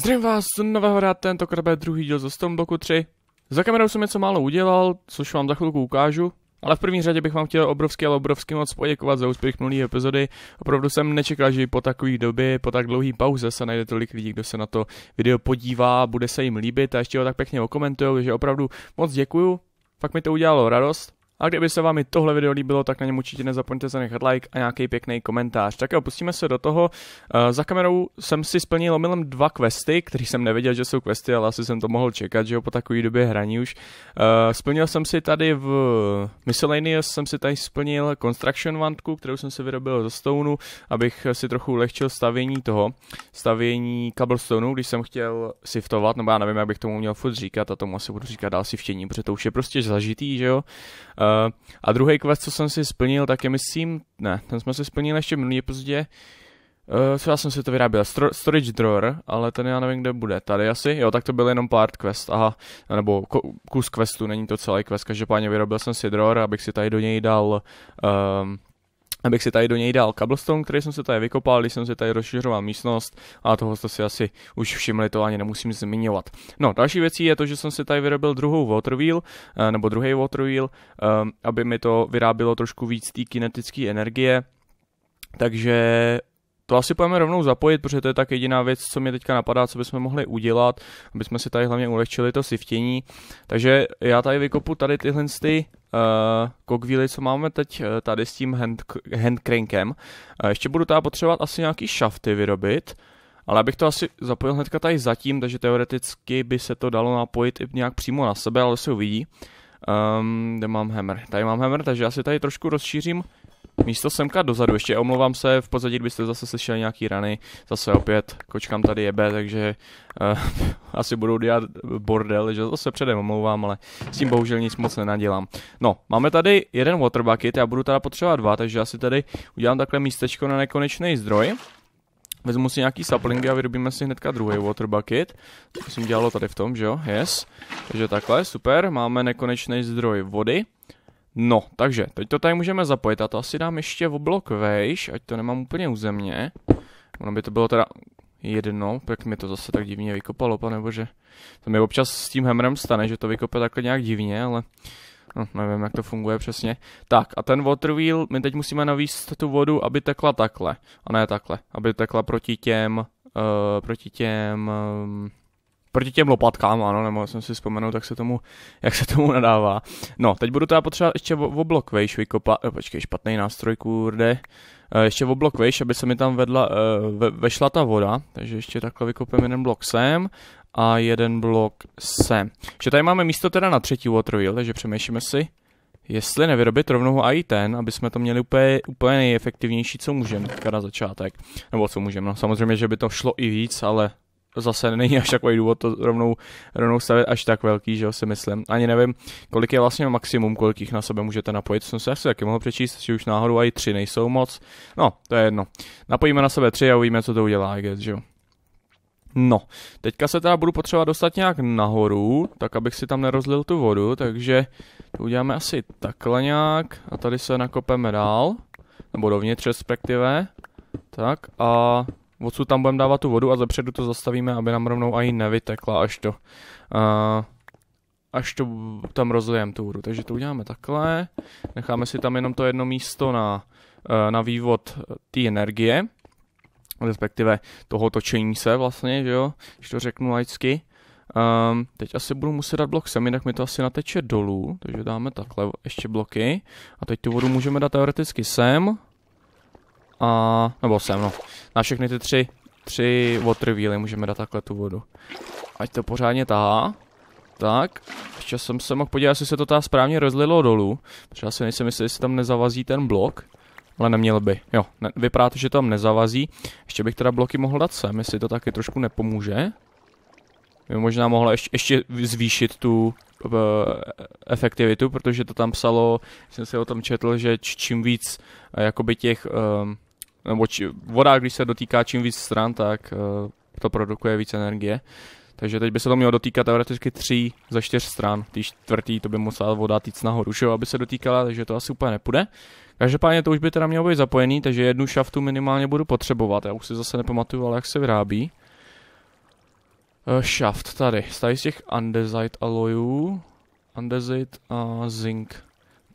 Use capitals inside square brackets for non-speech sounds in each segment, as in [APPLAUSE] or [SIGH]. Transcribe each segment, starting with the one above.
Zdravím vás z nového rád, tentokrát bude druhý díl ze Stoneblocku 3. Za kamerou jsem něco málo udělal, což vám za chvilku ukážu. Ale v první řadě bych vám chtěl obrovský, ale obrovský moc poděkovat za úspěch minulý epizody. Opravdu jsem nečekal, že po takové době, po tak dlouhé pauze se najde tolik lidí, kdo se na to video podívá, bude se jim líbit a ještě ho tak pěkně okomentuje, že opravdu moc děkuju. Fakt mi to udělalo radost. A kdyby se vám i tohle video líbilo, tak na něm určitě nezapomeňte zanechat like a nějaký pěkný komentář. Tak jo, pustíme se do toho. Uh, za kamerou jsem si splnil omylem dva questy, který jsem nevěděl, že jsou questy, ale asi jsem to mohl čekat, že jo, po takové době hraní už. Uh, splnil jsem si tady v Miscellaneous, jsem si tady splnil Construction vantku, kterou jsem si vyrobil ze Stoneu, abych si trochu ulehčil stavění toho, stavění cobblestoneu, když jsem chtěl siftovat, nebo já nevím, jak bych tomu měl furt říkat a tomu asi budu říkat dál siftění, protože to už je prostě zažitý, že jo. Uh, Eh, a druhý quest, co jsem si splnil, tak je myslím, ne, ten jsme si splnili ještě minulý pozdě. Uh, co já jsem si to vyráběl? Stro- storage drawer, ale ten já nevím, kde bude. Tady asi? Jo, tak to byl jenom part quest, aha, nebo ko- kus questu, není to celý quest. Každopádně vyrobil jsem si drawer, abych si tady do něj dal um, abych si tady do něj dal cobblestone, který jsem se tady vykopal, když jsem se tady rozšiřoval místnost a toho jste si asi už všimli, to ani nemusím zmiňovat. No, další věcí je to, že jsem si tady vyrobil druhou water wheel, eh, nebo druhý water wheel, eh, aby mi to vyrábilo trošku víc té kinetické energie, takže to asi pojďme rovnou zapojit, protože to je tak jediná věc, co mě teďka napadá, co bychom mohli udělat, aby jsme si tady hlavně ulehčili to siftění. Takže já tady vykopu tady tyhle ty uh, eh, kokvíly, co máme teď eh, tady s tím hand, handcrankem. Uh, eh, ještě budu teda potřebovat asi nějaký šafty vyrobit, ale abych to asi zapojil hnedka tady zatím, takže teoreticky by se to dalo napojit i nějak přímo na sebe, ale se uvidí. Um, kde mám hammer? Tady mám hammer, takže já si tady trošku rozšířím místo semka dozadu. Ještě omlouvám se, v pozadí byste zase slyšeli nějaký rany, zase opět kočkám tady jebe, takže uh, [LAUGHS] asi budou dělat bordel, že zase předem omlouvám, ale s tím bohužel nic moc nenadělám. No, máme tady jeden water bucket, já budu teda potřebovat dva, takže asi tady udělám takhle místečko na nekonečný zdroj. Vezmu si nějaký saplingy a vyrobíme si hnedka druhý water bucket. To jsem dělalo tady v tom, že jo? Yes. Takže takhle, super, máme nekonečný zdroj vody. No, takže, teď to tady můžeme zapojit. A to asi dám ještě v oblok vejš, ať to nemám úplně u země. Ono by to bylo teda jedno, tak mi to zase tak divně vykopalo, pane To mi občas s tím hemrem stane, že to vykope takhle nějak divně, ale no, nevím, jak to funguje přesně. Tak, a ten water wheel, my teď musíme navíst tu vodu, aby tekla takhle, a ne takhle, aby tekla proti těm, uh, proti těm... Ehm, proti těm lopatkám, ano, nebo jsem si vzpomenul, tak se tomu, jak se tomu nadává. No, teď budu teda potřebovat ještě v oblok vejš vykopat, oh, počkej, špatný nástroj, kurde. Eh, ještě v oblok vejš, aby se mi tam vedla, eh, ve, vešla ta voda, takže ještě takhle vykopem jeden blok sem a jeden blok sem. Že tady máme místo teda na třetí water wheel, takže přemýšlíme si, jestli nevyrobit rovnou i ten, aby jsme to měli úplně, úplně nejefektivnější, co můžeme teďka na začátek. Nebo co můžeme, no samozřejmě, že by to šlo i víc, ale to zase není až takový důvod to rovnou, rovnou stavět až tak velký, že jo, si myslím. Ani nevím, kolik je vlastně maximum, kolik jich na sebe můžete napojit. Jsem se asi taky mohl přečíst, že už náhodou i tři nejsou moc. No, to je jedno. Napojíme na sebe tři a uvidíme, co to udělá, I guess, že jo. No, teďka se teda budu potřebovat dostat nějak nahoru, tak abych si tam nerozlil tu vodu, takže to uděláme asi takhle nějak a tady se nakopeme dál, nebo dovnitř respektive, tak a odsud tam budeme dávat tu vodu a zepředu to zastavíme, aby nám rovnou ani nevytekla, až to, uh, až to tam rozlijeme tu vodu. Takže to uděláme takhle, necháme si tam jenom to jedno místo na, uh, na vývod e, té energie, respektive toho točení se vlastně, že jo, když to řeknu laicky. Um, teď asi budu muset dát blok sem, jinak mi to asi nateče dolů, takže dáme takhle ještě bloky. A teď tu vodu můžeme dát teoreticky sem, a, nebo sem, no. Na všechny ty tři, tři water wheely můžeme dát takhle tu vodu. Ať to pořádně tahá. Tak, ještě jsem se mohl podívat, jestli se to ta správně rozlilo dolů. Protože asi si nejsem jistý, jestli tam nezavazí ten blok. Ale neměl by. Jo, ne, vypadá to, že tam nezavazí. Ještě bych teda bloky mohl dát sem, jestli to taky trošku nepomůže. By možná mohla ještě, ještě zvýšit tu uh, efektivitu, protože to tam psalo, jsem si o tom četl, že čím víc uh, jakoby těch ehm, nebo či, voda, když se dotýká čím víc stran, tak uh, to produkuje víc energie. Takže teď by se to mělo dotýkat teoreticky tří ze čtyř stran. Ty čtvrtý to by musela voda jít nahoru, že aby se dotýkala, takže to asi úplně nepůjde. Každopádně to už by teda mělo být zapojený, takže jednu šaftu minimálně budu potřebovat. Já už si zase nepamatuju, ale jak se vyrábí. Uh, šaft tady, stají z těch andesite alojů. Andesite a zinc.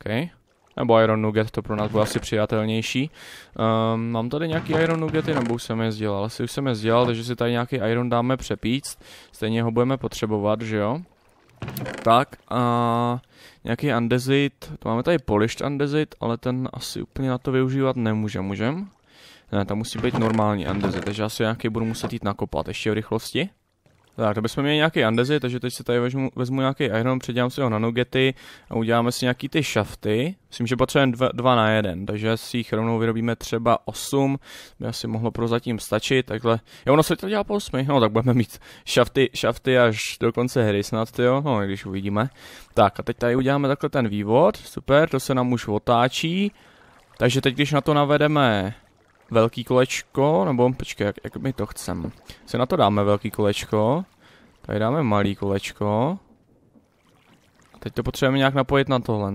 Okay nebo Iron Nugget, to pro nás bude asi přijatelnější. Um, mám tady nějaký Iron Nuggety, nebo už jsem je sdělal? Asi už jsem je sdělal, takže si tady nějaký Iron dáme přepíct, stejně ho budeme potřebovat, že jo? Tak a nějaký andezit, to máme tady polished andezit, ale ten asi úplně na to využívat nemůže, můžem? Ne, tam musí být normální andezit, takže asi nějaký budu muset jít nakopat ještě v rychlosti. Tak, to bychom měli nějaký Andezy, takže teď si tady vezmu, vezmu nějaký iron, předělám si ho na nugety a uděláme si nějaký ty šafty. Myslím, že potřebujeme dva, dva na jeden, takže si jich rovnou vyrobíme třeba 8, by asi mohlo prozatím stačit, takhle. Jo, ono se to dělá po 8, no tak budeme mít šafty, šafty až do konce hry snad, jo, no když uvidíme. Tak a teď tady uděláme takhle ten vývod, super, to se nám už otáčí. Takže teď, když na to navedeme velký kolečko, nebo počkej, jak, jak my to chcem. Se na to dáme velký kolečko, tady dáme malý kolečko. A teď to potřebujeme nějak napojit na tohle.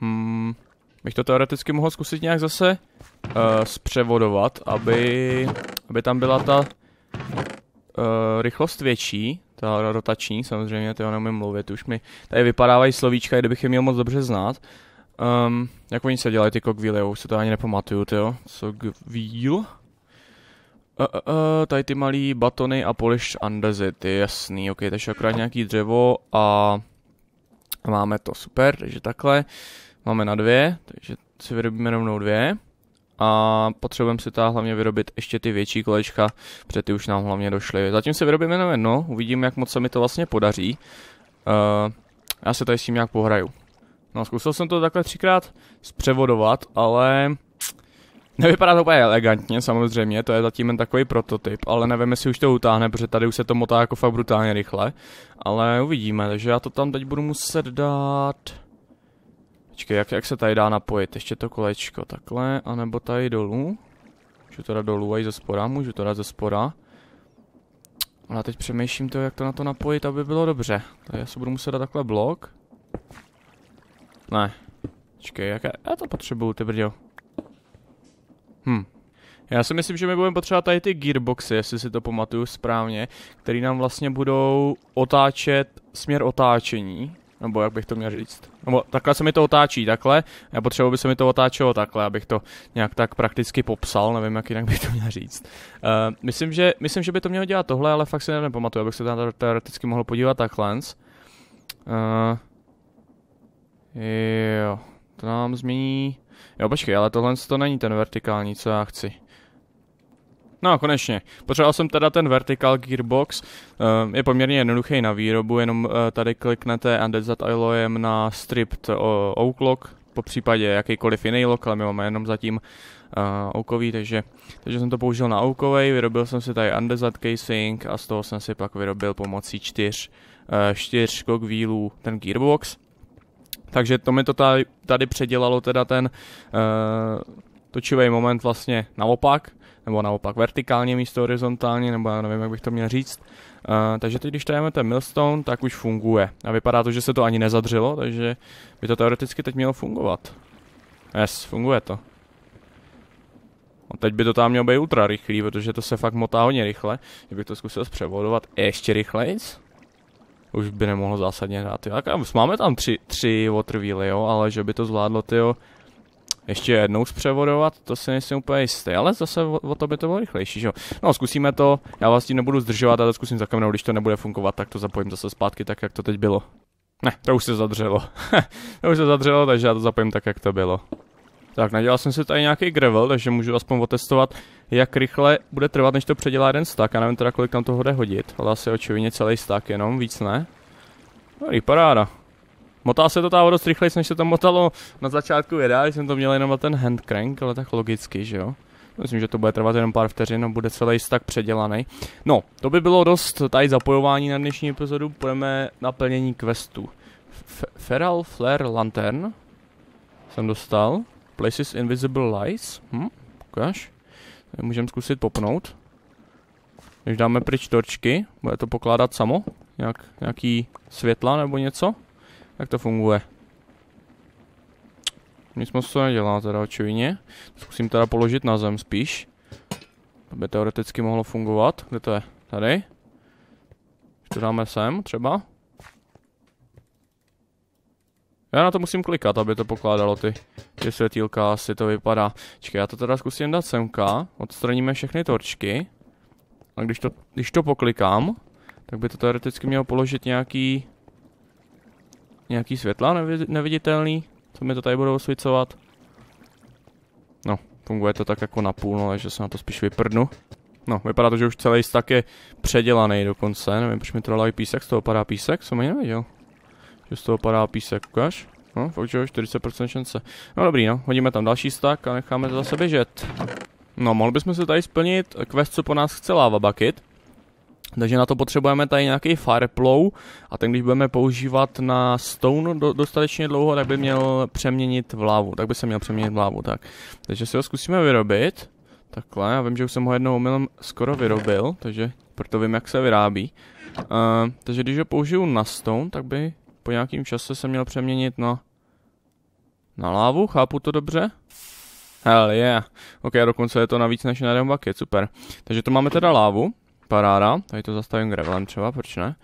Hmm, bych to teoreticky mohl zkusit nějak zase uh, zpřevodovat, aby, aby tam byla ta uh, rychlost větší, ta rotační samozřejmě, to já nemůžu mluvit, už mi tady vypadávají slovíčka, kdybych je měl moc dobře znát. Um, jak oni se dělají ty kokvíly, už se to ani nepamatuju, jo. Co kvíl? Uh, uh, uh, tady ty malý batony a polish andezit, je jasný, ok, takže akorát nějaký dřevo a máme to, super, takže takhle. Máme na dvě, takže si vyrobíme rovnou dvě. A potřebujeme si ta hlavně vyrobit ještě ty větší kolečka, protože ty už nám hlavně došly. Zatím si vyrobíme jenom jedno, uvidím, jak moc se mi to vlastně podaří. Uh, já se tady s tím nějak pohraju. No, zkusil jsem to takhle třikrát zpřevodovat, ale nevypadá to úplně elegantně, samozřejmě, to je zatím jen takový prototyp, ale nevím, jestli už to utáhne, protože tady už se to motá jako fakt brutálně rychle, ale uvidíme, takže já to tam teď budu muset dát... Počkej, jak, jak se tady dá napojit? Ještě to kolečko takhle, anebo tady dolů. Můžu to dát dolů a i ze spora, můžu to dát ze spora. No ale teď přemýšlím to, jak to na to napojit, aby bylo dobře. Tady já si budu muset dát takhle blok. Ne. Čekej, jaké... Já to potřebuju, ty brděl. Hm. Já si myslím, že my budeme potřebovat tady ty gearboxy, jestli si to pamatuju správně, které nám vlastně budou otáčet směr otáčení, nebo jak bych to měl říct. Nebo takhle se mi to otáčí, takhle, já potřeboval by se mi to otáčelo takhle, abych to nějak tak prakticky popsal, nevím, jak jinak bych to měl říct. Uh, myslím, že, myslím, že by to mělo dělat tohle, ale fakt si nepamatuju, abych se tam teoreticky mohl podívat takhle. Uh, Jo, to nám změní... Jo, počkej, ale tohle to není ten vertikální, co já chci. No konečně. Potřeboval jsem teda ten Vertical Gearbox. Um, je poměrně jednoduchý na výrobu, jenom uh, tady kliknete Undead Alloyem na Stripped Oaklock, po případě jakýkoliv jiný lok, ale my máme jenom zatím uh, eh, oukový, takže, takže jsem to použil na oukovej, vyrobil jsem si tady Undead Casing a z toho jsem si pak vyrobil pomocí čtyř, uh, čtyř kokvílů ten Gearbox. Takže to mi to tady, tady předělalo teda ten uh, eh, točivý moment vlastně naopak, nebo naopak vertikálně místo horizontálně, nebo já nevím, jak bych to měl říct. Uh, takže teď, když tady ten milestone, tak už funguje. A vypadá to, že se to ani nezadřelo, takže by to teoreticky teď mělo fungovat. Yes, funguje to. A teď by to tam mělo být ultra rychlý, protože to se fakt motá hodně rychle. Kdybych to zkusil zpřevodovat ještě rychlejc, už by nemohlo zásadně hrát. Jo. máme tam tři, tři Waterwheely, jo, ale že by to zvládlo, ty jo, ještě jednou zpřevodovat, to si nejsem úplně jistý, ale zase o, o to by to bylo rychlejší, že jo. No, zkusíme to, já vás tím nebudu zdržovat, ale zkusím zakamenout, když to nebude fungovat, tak to zapojím zase zpátky, tak jak to teď bylo. Ne, to už se zadřelo. [LAUGHS] to už se zadřelo, takže já to zapojím tak, jak to bylo. Tak, nadělal jsem si tady nějaký gravel, takže můžu aspoň otestovat, jak rychle bude trvat, než to předělá jeden stack. Já nevím teda, kolik tam toho bude hodit, ale asi očivně celý stack jenom, víc ne. No i paráda. Motá se to távo dost rychleji, než se to motalo na začátku videa, když jsem to měl jenom na ten handcrank, ale tak logicky, že jo. Myslím, že to bude trvat jenom pár vteřin a no, bude celý stack předělaný. No, to by bylo dost tady zapojování na dnešní epizodu. Půjdeme na plnění questu. F Feral Flare Lantern jsem dostal. Places Invisible Lies. Hm? Ukáž. můžeme zkusit popnout. Když dáme pryč torčky, bude to pokládat samo? Nějak, nějaký světla nebo něco? Jak to funguje? Nic moc to nedělá teda očividně. Zkusím teda položit na zem spíš. To by teoreticky mohlo fungovat. Kde to je? Tady? Když to dáme sem třeba. Já na to musím klikat, aby to pokládalo ty ty světýlka, asi to vypadá. Čekaj, já to teda zkusím dát semka, odstraníme všechny torčky. A když to, když to poklikám, tak by to teoreticky mělo položit nějaký nějaký světla neviditelný, co mi to tady budou osvícovat. No, funguje to tak jako na půl, no, ale že se na to spíš vyprdnu. No, vypadá to, že už celý stack je předělaný dokonce, nevím, proč mi to dala písek, z toho padá písek, co mi nevěděl. Že z toho padá písek, ukáž? No, fakt, 40% šance. No dobrý, no, hodíme tam další stak a necháme to zase běžet. No, mohli bychom se tady splnit quest, co po nás chce Lava Bucket. Takže na to potřebujeme tady nějaký Fireplow a ten když budeme používat na Stone do, dostatečně dlouho, tak by měl přeměnit v lávu, tak by se měl přeměnit v lávu, tak. Takže si ho zkusíme vyrobit, takhle, já vím, že už jsem ho jednou omylem skoro vyrobil, takže proto vím, jak se vyrábí. Uh, takže když ho použiju na Stone, tak by po nějakém čase se měl přeměnit na... Na lávu, chápu to dobře? Hell yeah. Ok, a dokonce je to navíc než na Rembaky, super. Takže to máme teda lávu, paráda. Tady to zastavím grevelem třeba, proč ne?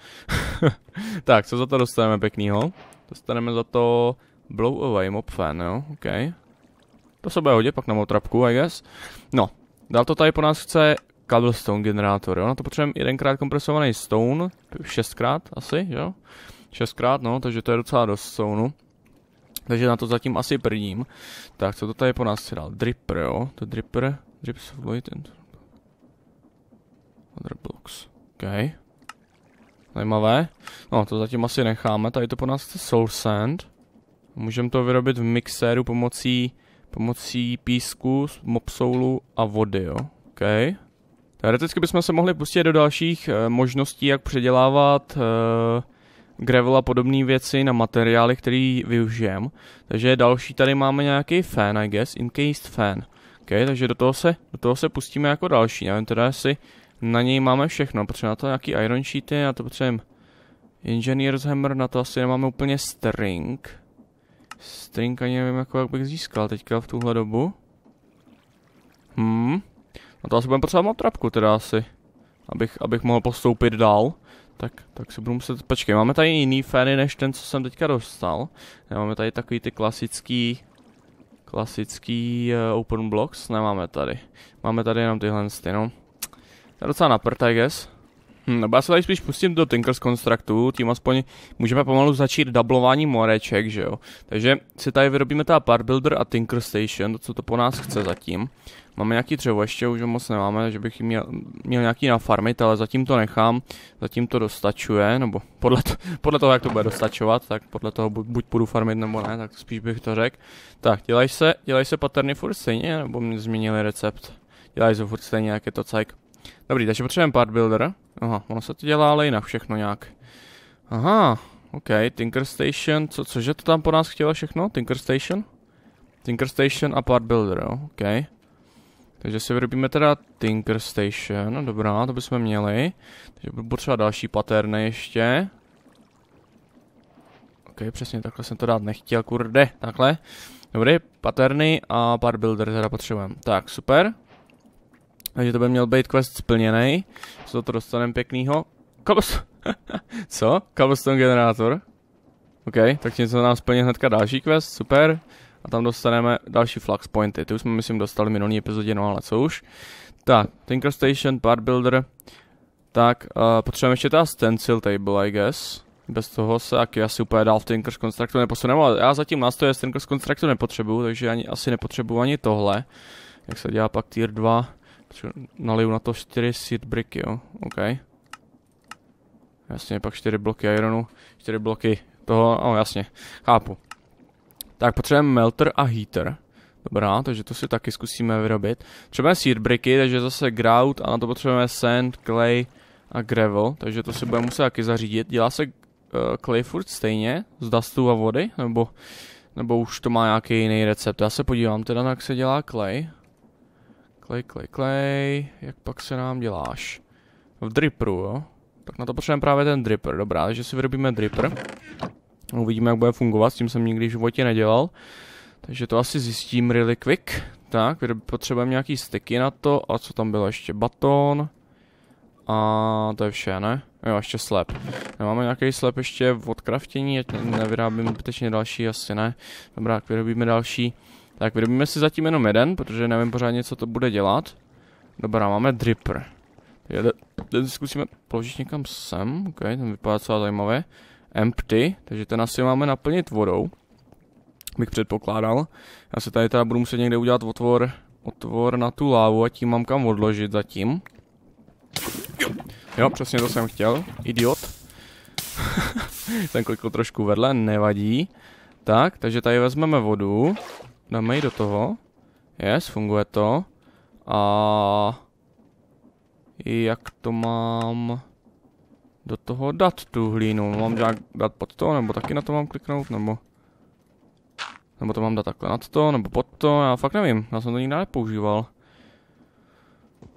[LAUGHS] tak, co za to dostaneme pěknýho? Dostaneme za to blow away mob fan, jo, ok. To se bude hodit pak na mou trapku, I guess. No, dál to tady po nás chce cobblestone generátor, jo. Na to potřebujeme jedenkrát kompresovaný stone, šestkrát asi, jo. Šestkrát, no, takže to je docela dost sounu. Takže na to zatím asi prdím. Tak, co to tady po nás dal? Dripper, jo? To je Dripper. Drips and... Other blocks. OK. Zajímavé. No, to zatím asi necháme. Tady to po nás je Soul Sand. Můžeme to vyrobit v mixéru pomocí, pomocí písku, mopsoulu a vody, jo. OK. Teoreticky bychom se mohli pustit do dalších e, možností, jak předělávat e, gravel a podobné věci na materiály, který využijem. Takže další tady máme nějaký fan, I guess, encased fan. OK, takže do toho, se, do toho se pustíme jako další, nevím teda jestli na něj máme všechno, protože na to nějaký iron sheety, na to potřebujeme engineer's hammer, na to asi nemáme úplně string. String ani nevím, jako, jak bych získal teďka v tuhle dobu. Hmm, na to asi budeme potřebovat trapku teda asi, abych, abych mohl postoupit dál. Tak, tak se budu muset, počkej, máme tady jiný fény než ten, co jsem teďka dostal. Nemáme tady takový ty klasický, klasický uh, open blocks, nemáme tady. Máme tady jenom tyhle, ty, no. To je docela na prd, I guess. Hm, no, já se tady spíš pustím do Tinkers Constructu, tím aspoň můžeme pomalu začít dublování moreček, že jo. Takže si tady vyrobíme ta Part Builder a Tinker Station, to, co to po nás chce zatím. Máme nějaký dřevo ještě, už moc nemáme, že bych měl, měl nějaký nafarmit, ale zatím to nechám, zatím to dostačuje, nebo podle, to, [LAUGHS] podle toho, jak to bude dostačovat, tak podle toho buď, buď půjdu farmit nebo ne, tak spíš bych to řekl. Tak, dělají se, dělají se paterny furt stejně, nebo mě změnili recept? Dělají se furt stejně, jak je to cajk. Dobrý, takže potřebujeme part builder. Aha, ono se to dělá ale jinak všechno nějak. Aha, OK, Tinker Station, co, cože to tam po nás chtělo všechno? Tinker Station? Tinker Station a Part Builder, jo, OK. Takže si vyrobíme teda Tinker Station, no dobrá, to bychom měli. Takže budu potřeba další paterny ještě. OK, přesně takhle jsem to dát nechtěl, kurde, takhle. Dobrý, paterny a Part Builder teda potřebujeme. Tak, super. Takže to by měl být quest splněný. Co to dostaneme pěknýho? Kalos... [LAUGHS] Co? Cobblestone generátor. OK, tak něco nám splně hnedka další quest, super. A tam dostaneme další flux pointy. Ty už jsme, myslím, dostali minulý epizodě, no ale co už. Tak, Tinker Station, Part Builder. Tak, uh, potřebujeme ještě ta stencil table, I guess. Bez toho se taky asi úplně dál v Tinker's Constructu neposuneme, ale já zatím nástroje z Tinker's Constructu nepotřebuju, takže ani, asi nepotřebuju ani tohle. Jak se dělá pak tier 2. Naliju na to 4 seed bricky, jo. OK. Jasně, pak 4 bloky ironu, 4 bloky toho, no jasně, chápu. Tak potřebujeme melter a heater. Dobrá, takže to si taky zkusíme vyrobit. Potřebujeme seed bricky, takže zase grout a na to potřebujeme sand, clay a gravel, takže to si budeme muset taky zařídit. Dělá se uh, clay furt stejně z dustu a vody, nebo, nebo už to má nějaký jiný recept. Já se podívám teda, jak se dělá clay. Klej, klej, klej. Jak pak se nám děláš? V dripru? jo? Tak na to potřebujeme právě ten dripper. Dobrá, takže si vyrobíme dripper. Uvidíme, jak bude fungovat, s tím jsem nikdy v životě nedělal. Takže to asi zjistím really quick. Tak, potřebujeme nějaký sticky na to. A co tam bylo ještě? Baton. A to je vše, ne? Jo, ještě slep. Máme nějaký slep ještě v odkraftění, ať nevyrábím zbytečně další, asi ne. Dobrá, tak vyrobíme další. Tak vyrobíme si zatím jenom jeden, protože nevím pořádně, co to bude dělat. Dobrá, máme dripper. Ten si zkusíme položit někam sem, ok, ten vypadá celá zajímavě. Empty, takže ten asi máme naplnit vodou, bych předpokládal. Já se tady teda budu muset někde udělat otvor, otvor na tu lávu a tím mám kam odložit zatím. Jo, přesně to jsem chtěl, idiot. [LAUGHS] Ten klikl trošku vedle, nevadí. Tak, takže tady vezmeme vodu. Dáme ji do toho. Yes, funguje to. A jak to mám do toho dát tu hlínu? No, mám nějak dát pod to, nebo taky na to mám kliknout, nebo... Nebo to mám dát takhle nad to, nebo pod to, já fakt nevím, já jsem to nikdy nepoužíval.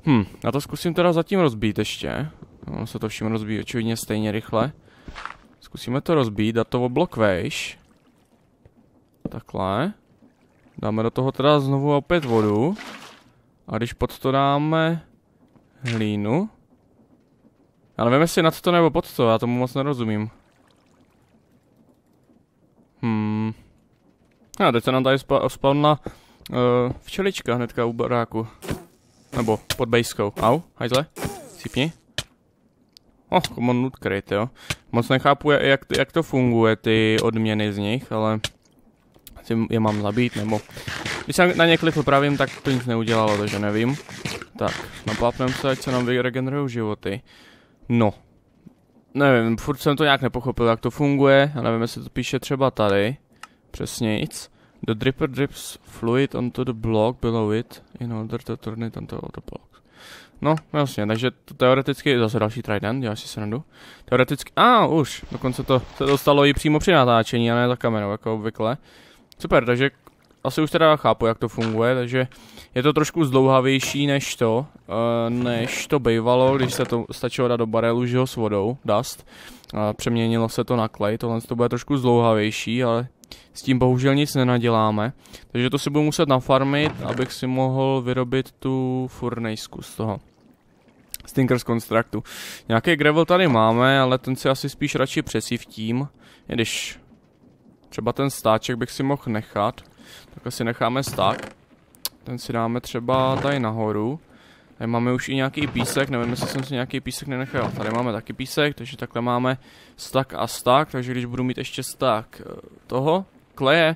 Hm, já to zkusím teda zatím rozbít ještě. Ono se to všim rozbíjí očividně stejně rychle. Zkusíme to rozbít, dát to o blok vejš. Takhle. Dáme do toho teda znovu opět vodu. A když pod to dáme hlínu. Já nevím, jestli nad to nebo pod to, já tomu moc nerozumím. Hmm. A teď se nám tady spa spawnla uh, eh, včelička hnedka u baráku. Nebo pod bejskou. Au, hajzle, cipni. Oh, common loot crate, jo. Moc nechápu, jak, jak to funguje, ty odměny z nich, ale je mám zabít, nebo... Když jsem na ně klikl pravým, tak to nic neudělalo, takže nevím. Tak, naplapneme se, ať se nám vyregenerují životy. No. Nevím, furt jsem to nějak nepochopil, jak to funguje, A nevím, jestli to píše třeba tady. Přesně nic. The dripper drips fluid onto the block below it in order to turn it onto the block. No, jasně, takže to teoreticky, zase další trident, já si srandu. Teoreticky, a ah, už, dokonce to se dostalo i přímo při natáčení, a ne za kamerou, jako obvykle. Super, takže asi už teda chápu, jak to funguje, takže je to trošku zdlouhavější než to, eh, než to bývalo, když se to stačilo dát do barelu, že ho s vodou, dust, a přeměnilo se to na klej, tohle to bude trošku zdlouhavější, ale s tím bohužel nic nenaděláme, takže to si budu muset nafarmit, abych si mohl vyrobit tu furnejsku z toho. Stinkers konstruktu. Nějaký gravel tady máme, ale ten si asi spíš radši přesivtím, když Třeba ten stáček bych si mohl nechat. Tak si necháme stáč. Ten si dáme třeba tady nahoru. Tady máme už i nějaký písek, nevím, jestli jsem si nějaký písek nenechal. Tady máme taky písek, takže takhle máme stak a stak, takže když budu mít ještě stak eh, toho kleje,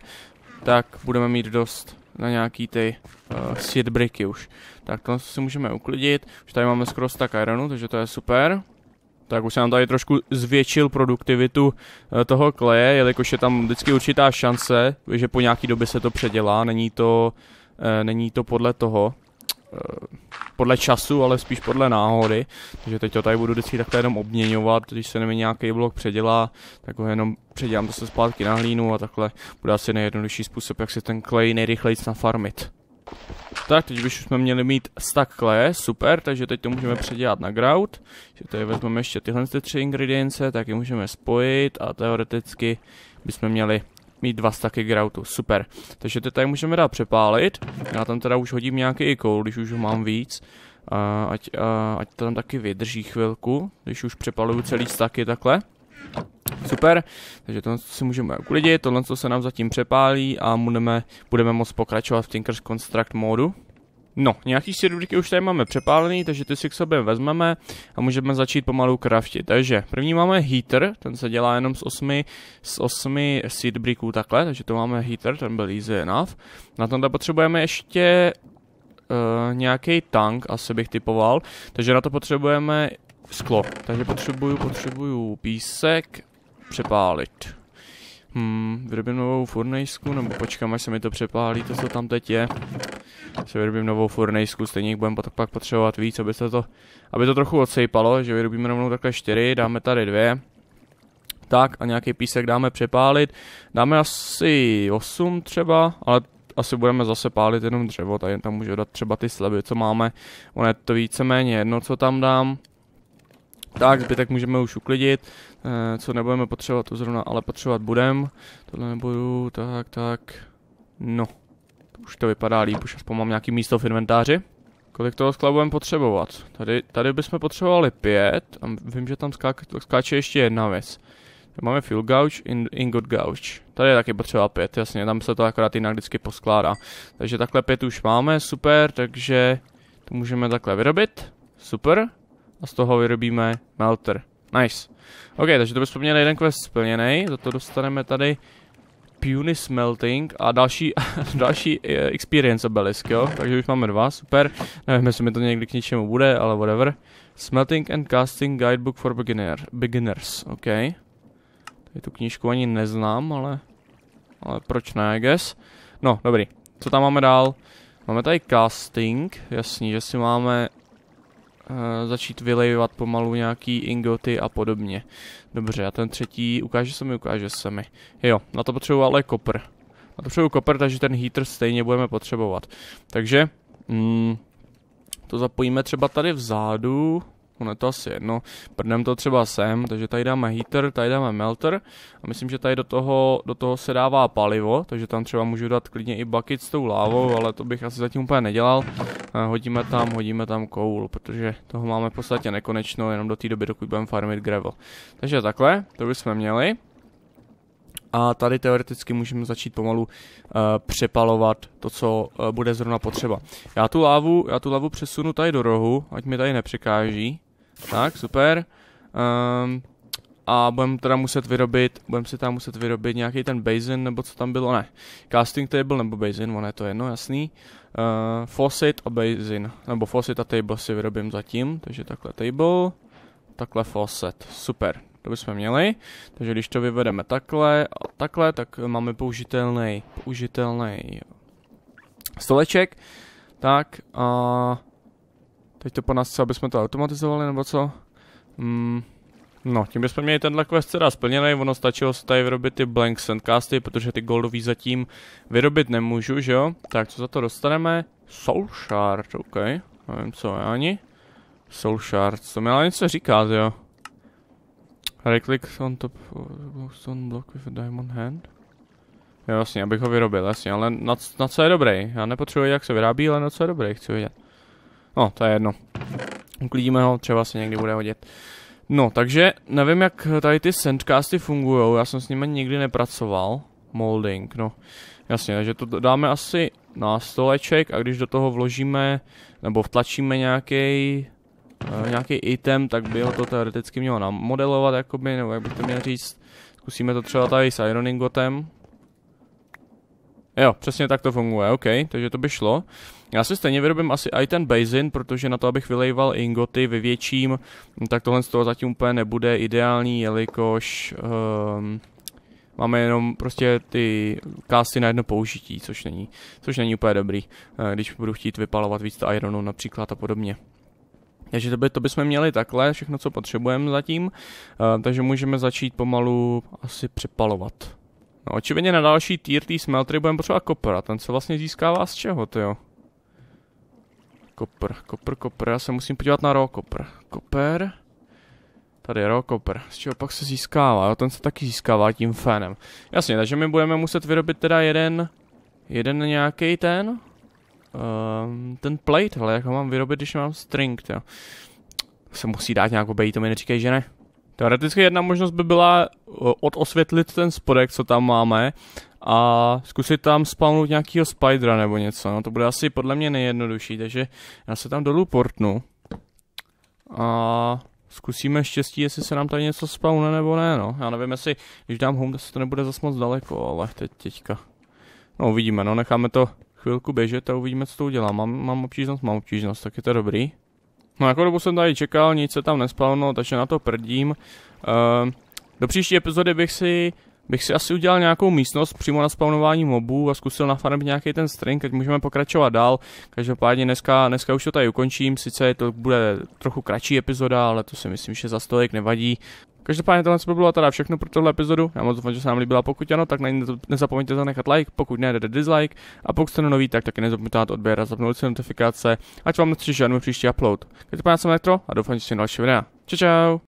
tak budeme mít dost na nějaký ty uh, eh, seed bricky už. Tak to si můžeme uklidit. Už tady máme skoro stak ironu, takže to je super tak už se nám tady trošku zvětšil produktivitu eh, toho kleje, jelikož je tam vždycky určitá šance, že po nějaký době se to předělá, není to, eh, není to podle toho, eh, podle času, ale spíš podle náhody. Takže teď to tady budu vždycky takhle jenom obměňovat, když se mi nějaký blok předělá, tak ho jenom předělám zase zpátky na hlínu a takhle bude asi nejjednodušší způsob, jak si ten klej nejrychleji nafarmit. Tak, teď už jsme měli mít stack clay, super, takže teď to můžeme předělat na grout. Že tady vezmeme ještě tyhle ty tři ingredience, tak je můžeme spojit a teoreticky bychom měli mít dva stacky groutu, super. Takže to tady můžeme dát přepálit, já tam teda už hodím nějaký i koul, když už ho mám víc. A ať, a ať to tam taky vydrží chvilku, když už přepaluju celý staky takhle. Super, takže to si můžeme uklidit, tohle co se nám zatím přepálí a budeme, budeme moct pokračovat v Tinker's Construct módu. No, nějaký sirudky už tady máme přepálený, takže ty si k sobě vezmeme a můžeme začít pomalu craftit. Takže první máme heater, ten se dělá jenom z osmi, z osmi seed bricků takhle, takže to máme heater, ten byl easy enough. Na tomhle potřebujeme ještě uh, nějaký tank, asi bych typoval, takže na to potřebujeme sklo. Takže potřebuju, potřebuju písek, přepálit. Hmm, vyrobím novou furnejsku, nebo počkám, až se mi to přepálí, to, co tam teď je. Se vyrobím novou furnejsku, stejně jich budeme pak potřebovat víc, aby se to, aby to trochu odsejpalo, že vyrobíme rovnou takhle čtyři, dáme tady dvě. Tak a nějaký písek dáme přepálit. Dáme asi 8 třeba, ale asi budeme zase pálit jenom dřevo, tady tam můžu dát třeba ty sleby, co máme. Ono je to víceméně jedno, co tam dám. Tak, zbytek můžeme už uklidit, eh, co nebudeme potřebovat, to zrovna, ale potřebovat budem. Tohle nebudu, tak, tak. No, už to vypadá líp, už aspoň mám nějaký místo v inventáři. Kolik toho skla budeme potřebovat? Tady, tady bychom potřebovali pět a vím, že tam skáče, skáče ještě jedna věc. Tady máme fuel gauge, in, ingot gauge. Tady je taky potřeba pět, jasně, tam se to akorát jinak vždycky poskládá. Takže takhle pět už máme, super, takže to můžeme takhle vyrobit. Super a z toho vyrobíme melter. Nice. OK, takže to bychom měli jeden quest splněný, za to dostaneme tady Puny Smelting a další, [LAUGHS] další eh, Experience obelisk, jo? Takže už máme dva, super. Nevím, jestli mi to někdy k něčemu bude, ale whatever. Smelting and Casting Guidebook for beginner, Beginners, OK. Tady tu knížku ani neznám, ale, ale proč ne, I guess. No, dobrý. Co tam máme dál? Máme tady casting, jasný, že si máme Eh, začít vylejovat pomalu nějaký ingoty a podobně. Dobře, a ten třetí, ukáže se mi, ukáže se mi. Jo, na to potřebuji ale kopr. Na to potřebuji kopr, takže ten heater stejně budeme potřebovat. Takže, mm, to zapojíme třeba tady vzadu ono je to asi jedno, prdneme to třeba sem, takže tady dáme heater, tady dáme melter a myslím, že tady do toho, do toho se dává palivo, takže tam třeba můžu dát klidně i bucket s tou lávou, ale to bych asi zatím úplně nedělal. Eh, hodíme tam, hodíme tam koul, protože toho máme v podstatě nekonečno, jenom do té doby, dokud budeme farmit gravel. Takže takhle, to bychom měli. A tady teoreticky můžeme začít pomalu uh, přepalovat to, co uh, bude zrovna potřeba. Já tu lávu, já tu lávu přesunu tady do rohu, ať mi tady nepřekáží. Tak, super. Um, a budeme teda muset vyrobit, budeme si tam muset vyrobit nějaký ten basin, nebo co tam bylo, ne, casting table nebo basin, ono je to jedno, jasný. Uh, faucet a basin, nebo faucet a table si vyrobím zatím, takže takhle table, takhle faucet, super, to bychom měli. Takže když to vyvedeme takhle a takhle, tak máme použitelný, použitelný stoleček. Tak a Teď to po nás chce, abychom to automatizovali, nebo co? Mm. No, tím bychom měli tenhle quest teda splněný, ono stačilo se tady vyrobit ty blank sandcasty, protože ty goldový zatím vyrobit nemůžu, že jo? Tak, co za to dostaneme? Soul Shard, ok, nevím co je ani. Soul Shard, to mi ale něco říká, jo? Right click on top stone block with a diamond hand. Jo, jasně, abych ho vyrobil, jasně, ale na, na co je dobrý? Já nepotřebuji, jak se vyrábí, ale na co je dobrý, chci vidět. No, to je jedno. Uklidíme ho, třeba se někdy bude hodit. No, takže nevím, jak tady ty sandcasty fungují, já jsem s nimi nikdy nepracoval. Molding, no. Jasně, takže to dáme asi na stoleček a když do toho vložíme, nebo vtlačíme nějaký uh, eh, nějaký item, tak by ho to teoreticky mělo namodelovat, jakoby, nebo jak bych to měl říct. Zkusíme to třeba tady s Ironingotem. Jo, přesně tak to funguje, ok, takže to by šlo. Já si stejně vyrobím asi i ten basin, protože na to, abych vylejval ingoty ve větším, tak tohle z toho zatím úplně nebude ideální, jelikož um, máme jenom prostě ty kásty na jedno použití, což není, což není úplně dobrý, eh, když budu chtít vypalovat víc ironu například a podobně. Takže to, by, to bychom měli takhle, všechno, co potřebujeme zatím, eh, takže můžeme začít pomalu asi přepalovat. No, očividně na další tier tý smeltery budeme potřebovat kopera, ten se vlastně získává z čeho, to jo? Kopr, kopr, kopr. Já se musím podívat na raw kopr. Koper. Tady je raw kopr. Z čeho pak se získává? Jo, ten se taky získává tím fénem. Jasně, takže my budeme muset vyrobit teda jeden... Jeden nějaký ten... Um, ten plate, ale jak ho mám vyrobit, když mám string, jo. Se musí dát nějak obejít, to mi neříkej, že ne. Teoreticky jedna možnost by byla eh, odosvětlit ten spodek, co tam máme, a zkusit tam spawnout nějakýho spidera nebo něco. No, to bude asi podle mě nejjednodušší, takže já se tam dolů portnu. A zkusíme štěstí, jestli se nám tady něco spawne nebo ne, no. Já nevím, jestli, když dám home, se to nebude zas moc daleko, ale teď, teďka. No uvidíme, no, necháme to chvilku běžet a uvidíme, co to udělá. Mám, mám obtížnost, mám obtížnost, tak je to dobrý. No, jako dobu jsem tady čekal, nic se tam nespalno, takže na to prdím. Uh, do příští epizody bych si bych si asi udělal nějakou místnost přímo na spawnování mobů a zkusil nafarmit nějaký ten string, ať můžeme pokračovat dál. Každopádně dneska, dneska už to tady ukončím, sice to bude trochu kratší epizoda, ale to si myslím, že za stolik nevadí. Každopádně tohle by bylo teda všechno pro tohle epizodu. Já moc doufám, že se vám líbila. Pokud ano, tak na ní nezapomeňte zanechat like, pokud ne, dejte dislike. A pokud jste nový, tak taky nezapomeňte dát odběr a zapnout si notifikace, ať vám nepřijde žádný příští upload. Každopádně jsem Elektro a doufám, že si další videa. Čau, čau.